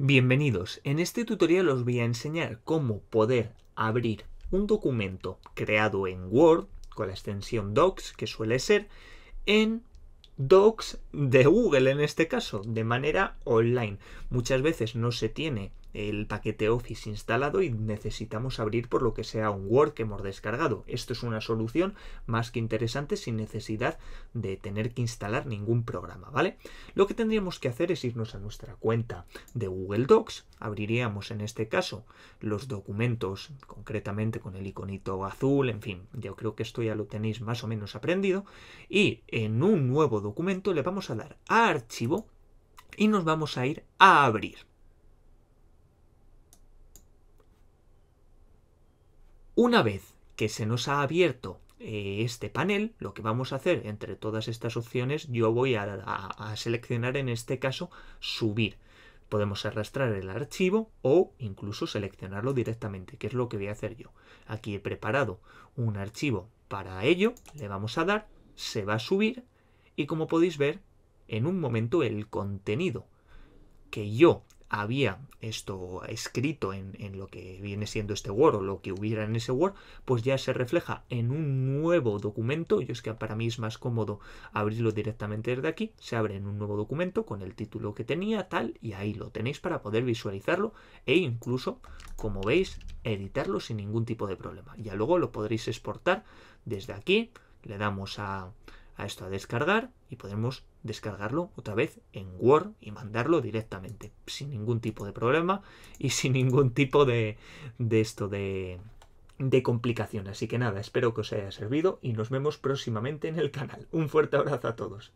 Bienvenidos, en este tutorial os voy a enseñar cómo poder abrir un documento creado en Word, con la extensión Docs, que suele ser, en Docs de Google en este caso, de manera online. Muchas veces no se tiene el paquete Office instalado y necesitamos abrir por lo que sea un Word que hemos descargado. Esto es una solución más que interesante sin necesidad de tener que instalar ningún programa, ¿vale? Lo que tendríamos que hacer es irnos a nuestra cuenta de Google Docs, abriríamos en este caso los documentos concretamente con el iconito azul, en fin, yo creo que esto ya lo tenéis más o menos aprendido y en un nuevo documento le vamos a dar a archivo y nos vamos a ir a abrir. Una vez que se nos ha abierto eh, este panel, lo que vamos a hacer entre todas estas opciones, yo voy a seleccionar en este caso subir. Podemos arrastrar el archivo o incluso seleccionarlo directamente, que es lo que voy a hacer yo. Aquí he preparado un archivo para ello, le vamos a dar, se va a subir y como podéis ver, en un momento el contenido que yo había esto escrito en, lo que viene siendo este Word o lo que hubiera en ese Word, pues ya se refleja en un nuevo documento. Yo es que para mí es más cómodo abrirlo directamente desde aquí. Se abre en un nuevo documento con el título que tenía, tal, y ahí lo tenéis para poder visualizarlo e incluso, como veis, editarlo sin ningún tipo de problema. Ya luego lo podréis exportar desde aquí. Le damos a a esto a descargar y podemos descargarlo otra vez en Word y mandarlo directamente sin ningún tipo de problema y sin ningún tipo de, de esto de complicación. Así que nada, espero que os haya servido y nos vemos próximamente en el canal. Un fuerte abrazo a todos.